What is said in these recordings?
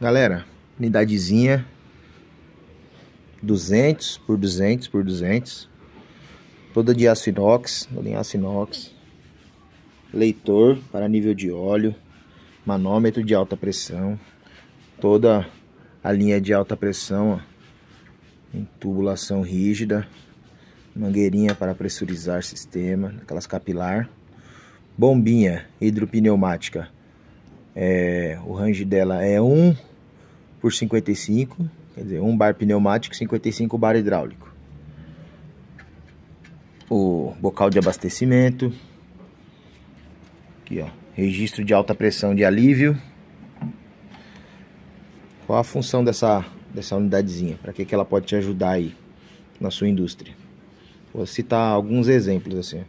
Galera, unidadezinha 200 por 200 por 200 Toda de aço inox, toda em aço inox Leitor para nível de óleo Manômetro de alta pressão Toda a linha de alta pressão ó, Em tubulação rígida Mangueirinha para pressurizar sistema, aquelas capilar Bombinha hidropneumática é, o range dela é 1 por 55, quer dizer, um bar pneumático, 55 bar hidráulico. O bocal de abastecimento. Aqui, ó, registro de alta pressão de alívio. Qual a função dessa dessa unidadezinha? Para que que ela pode te ajudar aí na sua indústria? Vou citar alguns exemplos assim.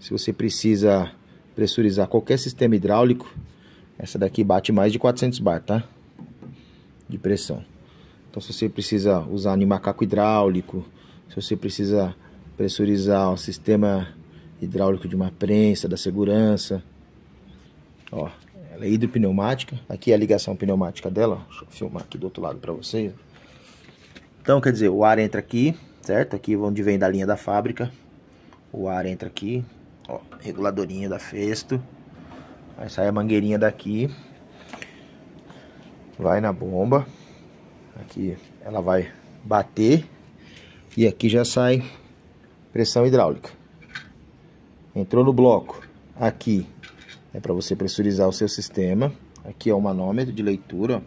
Se você precisa pressurizar qualquer sistema hidráulico, essa daqui bate mais de 400 bar, tá? de pressão. Então, se você precisa usar um macaco hidráulico, se você precisa pressurizar o sistema hidráulico de uma prensa, da segurança, ó, ela é hidropneumática. Aqui é a ligação pneumática dela. Deixa eu filmar aqui do outro lado para vocês. Então, quer dizer, o ar entra aqui, certo? Aqui onde vem da linha da fábrica. O ar entra aqui, ó, reguladorinha da Festo. Aí sai a mangueirinha daqui vai na bomba. Aqui ela vai bater e aqui já sai pressão hidráulica. Entrou no bloco, aqui é para você pressurizar o seu sistema. Aqui é o manômetro de leitura,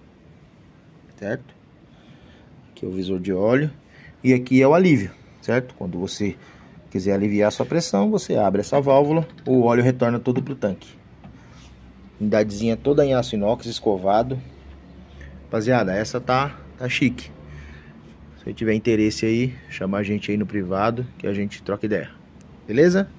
certo? Aqui é o visor de óleo e aqui é o alívio, certo? Quando você quiser aliviar sua pressão, você abre essa válvula, o óleo retorna todo para o tanque. Unidadezinha toda em aço inox escovado, Rapaziada, essa tá, tá chique. Se tiver interesse aí, chama a gente aí no privado que a gente troca ideia. Beleza?